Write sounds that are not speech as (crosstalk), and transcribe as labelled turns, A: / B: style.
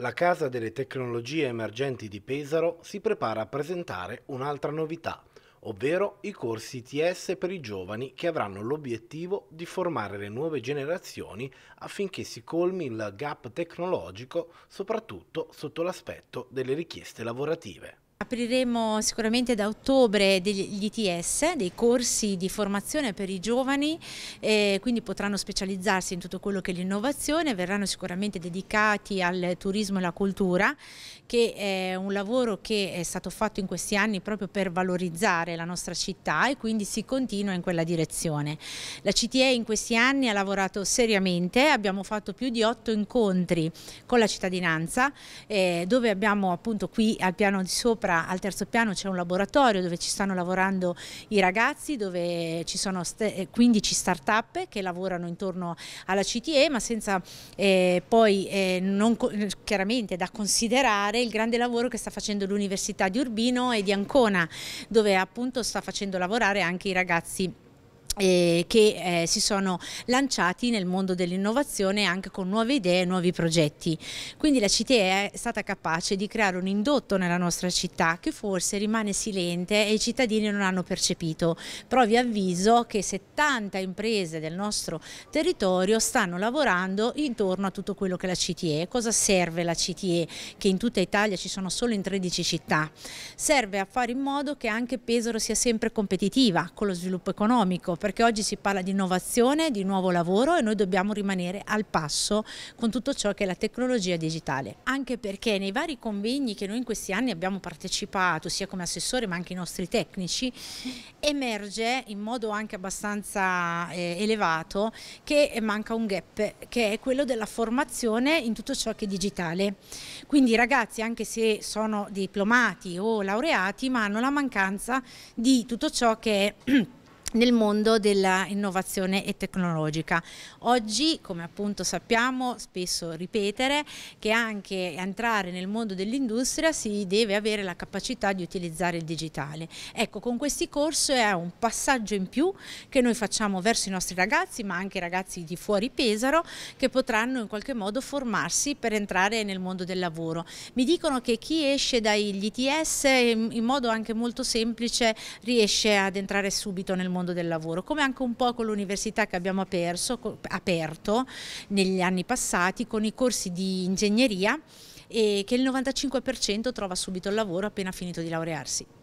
A: La Casa delle Tecnologie Emergenti di Pesaro si prepara a presentare un'altra novità, ovvero i corsi ITS per i giovani che avranno l'obiettivo di formare le nuove generazioni affinché si colmi il gap tecnologico, soprattutto sotto l'aspetto delle richieste lavorative.
B: Apriremo sicuramente da ottobre degli ITS, dei corsi di formazione per i giovani, eh, quindi potranno specializzarsi in tutto quello che è l'innovazione, verranno sicuramente dedicati al turismo e alla cultura, che è un lavoro che è stato fatto in questi anni proprio per valorizzare la nostra città e quindi si continua in quella direzione. La CTE in questi anni ha lavorato seriamente, abbiamo fatto più di otto incontri con la cittadinanza, eh, dove abbiamo appunto qui al piano di sopra Ancora al terzo piano c'è un laboratorio dove ci stanno lavorando i ragazzi, dove ci sono 15 eh, start-up che lavorano intorno alla CTE, ma senza eh, poi eh, non, eh, chiaramente da considerare il grande lavoro che sta facendo l'Università di Urbino e di Ancona, dove appunto sta facendo lavorare anche i ragazzi eh, che eh, si sono lanciati nel mondo dell'innovazione anche con nuove idee e nuovi progetti. Quindi la CTE è stata capace di creare un indotto nella nostra città che forse rimane silente e i cittadini non hanno percepito. Però vi avviso che 70 imprese del nostro territorio stanno lavorando intorno a tutto quello che è la CTE. Cosa serve la CTE? Che in tutta Italia ci sono solo in 13 città. Serve a fare in modo che anche Pesaro sia sempre competitiva con lo sviluppo economico perché oggi si parla di innovazione, di nuovo lavoro e noi dobbiamo rimanere al passo con tutto ciò che è la tecnologia digitale. Anche perché nei vari convegni che noi in questi anni abbiamo partecipato, sia come assessore ma anche i nostri tecnici, emerge in modo anche abbastanza eh, elevato che manca un gap che è quello della formazione in tutto ciò che è digitale. Quindi i ragazzi anche se sono diplomati o laureati ma hanno la mancanza di tutto ciò che è (clears throat) nel mondo dell'innovazione tecnologica. Oggi, come appunto sappiamo, spesso ripetere che anche entrare nel mondo dell'industria si deve avere la capacità di utilizzare il digitale. Ecco, con questi corsi è un passaggio in più che noi facciamo verso i nostri ragazzi, ma anche i ragazzi di fuori Pesaro, che potranno in qualche modo formarsi per entrare nel mondo del lavoro. Mi dicono che chi esce dagli ITS in modo anche molto semplice riesce ad entrare subito nel mondo mondo del lavoro, come anche un po' con l'università che abbiamo aperso, aperto negli anni passati con i corsi di ingegneria e che il 95% trova subito il lavoro appena finito di laurearsi.